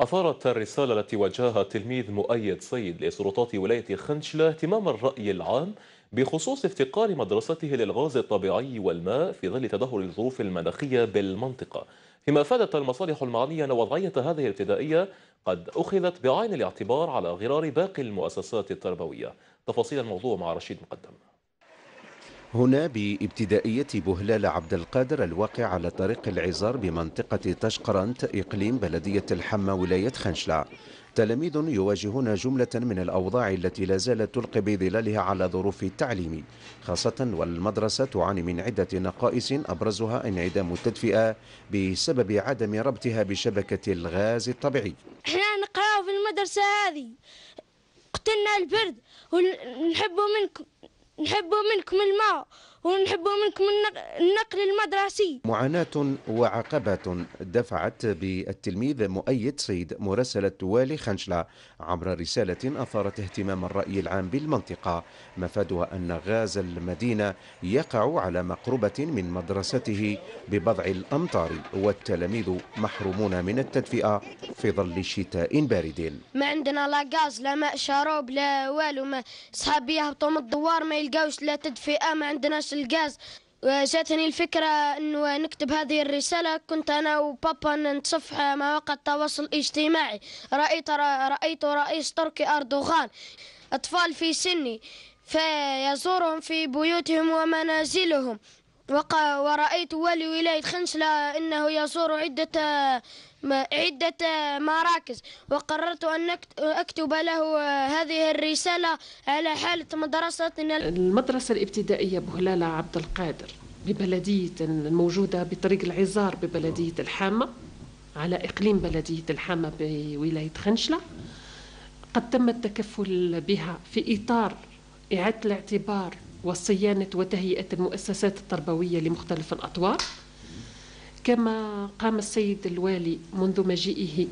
أثارت الرسالة التي وجهها التلميذ مؤيد سيد لسلطات ولاية خنشلة اهتمام الرأي العام بخصوص افتقار مدرسته للغاز الطبيعي والماء في ظل تدهور الظروف المناخية بالمنطقة فيما أفادت المصالح المعنية أن وضعية هذه الابتدائية قد أخذت بعين الاعتبار على غرار باقي المؤسسات التربوية تفاصيل الموضوع مع رشيد مقدم هنا بابتدائية بهلال عبد القادر الواقع على طريق العزار بمنطقة تشقرنت إقليم بلدية الحمى ولاية خنشلة تلاميذ يواجهون جملة من الأوضاع التي لا زالت تلقي بظلالها على ظروف التعليم خاصة والمدرسة تعاني من عدة نقائص أبرزها انعدام التدفئة بسبب عدم ربطها بشبكة الغاز الطبيعي احنا نقرأ في المدرسة هذه قتلنا البرد ونحبوا منكم نحبوا منكم الماء ونحبوا منكم النقل المدرسي معاناة وعقبة دفعت بالتلميذ مؤيد سيد مراسلة والي خنشلة عبر رسالة أثارت اهتمام الرأي العام بالمنطقة مفادها أن غاز المدينة يقع على مقربة من مدرسته ببضع الأمطار والتلاميذ محرومون من التدفئة في ظل شتاء بارد ما عندنا لا غاز لا ماء شراب لا والو ما صحابي يهبطوا من الدوار ما يلقاوش لا تدفئة ما عندناش نقص الغاز وجاتني الفكرة أنه نكتب هذه الرسالة كنت أنا وبابا نتصفح مواقع التواصل الاجتماعي رأيت رأيت رئيس تركي أردوغان أطفال في سني فيزورهم في بيوتهم ومنازلهم ورأيت والي ولاية خنشلة أنه يزور عدة عدة مراكز وقررت أن أكتب له هذه الرسالة على حالة مدرستنا المدرسة الابتدائية بهلالة عبد القادر ببلدية الموجودة بطريق العزار ببلدية الحامة على إقليم بلدية الحامة بولاية خنشلة قد تم التكفل بها في إطار إعادة الاعتبار وصيانة وتهيئة المؤسسات التربوية لمختلف الأطوار كما قام السيد الوالي منذ مجيئه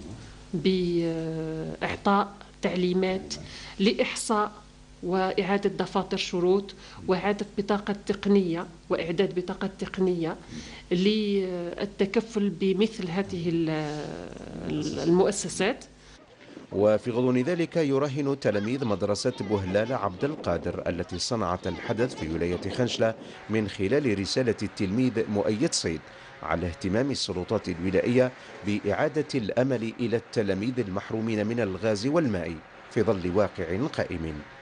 بإعطاء تعليمات لإحصاء وإعادة دفاتر شروط وإعادة بطاقة تقنية وإعداد بطاقة تقنية للتكفل بمثل هذه المؤسسات وفي غضون ذلك يراهن تلاميذ مدرسة بوهلال عبد القادر التي صنعت الحدث في ولاية خنشلة من خلال رسالة التلميذ مؤيد صيد على اهتمام السلطات الولائية بإعادة الأمل إلى التلاميذ المحرومين من الغاز والماء في ظل واقع قائم